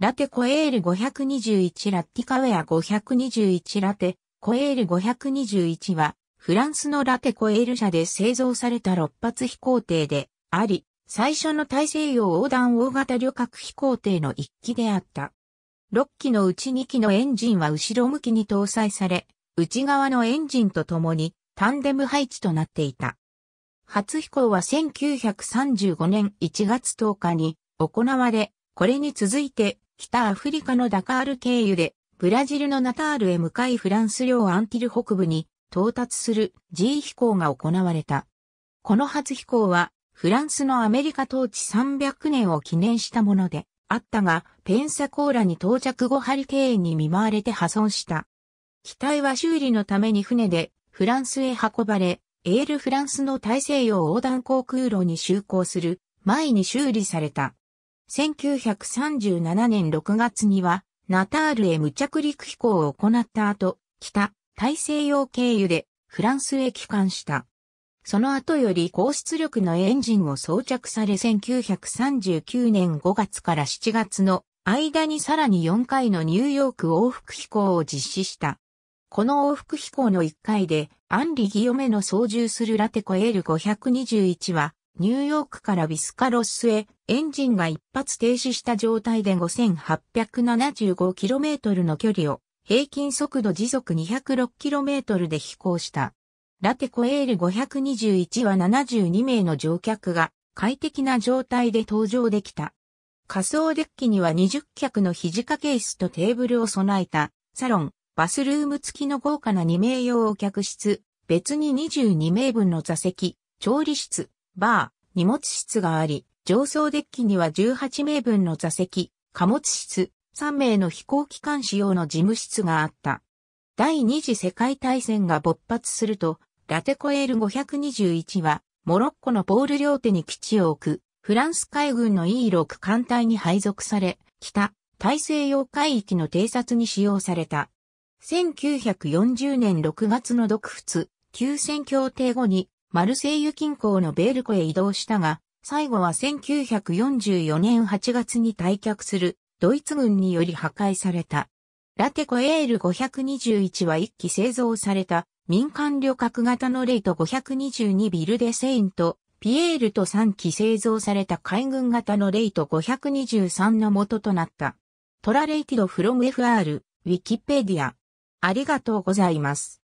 ラテコエール521ラッティカウェア521ラテコエール521はフランスのラテコエール社で製造された6発飛行艇であり、最初の大西洋横断大型旅客飛行艇の1機であった。6機のうち2機のエンジンは後ろ向きに搭載され、内側のエンジンと共にタンデム配置となっていた。初飛行は1935年1月10日に行われ、これに続いて北アフリカのダカール経由で、ブラジルのナタールへ向かいフランス領アンティル北部に到達する G 飛行が行われた。この初飛行は、フランスのアメリカ統治300年を記念したもので、あったが、ペンサコーラに到着後ハリケーンに見舞われて破損した。機体は修理のために船でフランスへ運ばれ、エールフランスの大西洋横断航空路に就航する前に修理された。1937年6月には、ナタールへ無着陸飛行を行った後、北、大西洋経由でフランスへ帰還した。その後より高出力のエンジンを装着され1939年5月から7月の間にさらに4回のニューヨーク往復飛行を実施した。この往復飛行の1回で、アンリ・ギヨメの操縦するラテコエ521は、ニューヨークからビスカロスへエンジンが一発停止した状態で 5875km の距離を平均速度時速 206km で飛行した。ラテコエール521は72名の乗客が快適な状態で搭乗できた。仮想デッキには20脚の肘掛け椅子とテーブルを備えたサロン、バスルーム付きの豪華な2名用客室、別に22名分の座席、調理室、バー、荷物室があり、上層デッキには18名分の座席、貨物室、3名の飛行機関使用の事務室があった。第二次世界大戦が勃発すると、ラテコエール521は、モロッコのポール両手に基地を置く、フランス海軍の E6 艦隊に配属され、北、大西洋海域の偵察に使用された。1940年6月の独仏、休戦協定後にマルセイユ近郊のベール湖へ移動したが、最後は1944年8月に退却するドイツ軍により破壊された。ラテコエール521は1機製造された民間旅客型のレイト522ビルデセインとピエールと3機製造された海軍型のレイト523の元となった。トラレイティドフロム FR、ウィキペディア。ありがとうございます。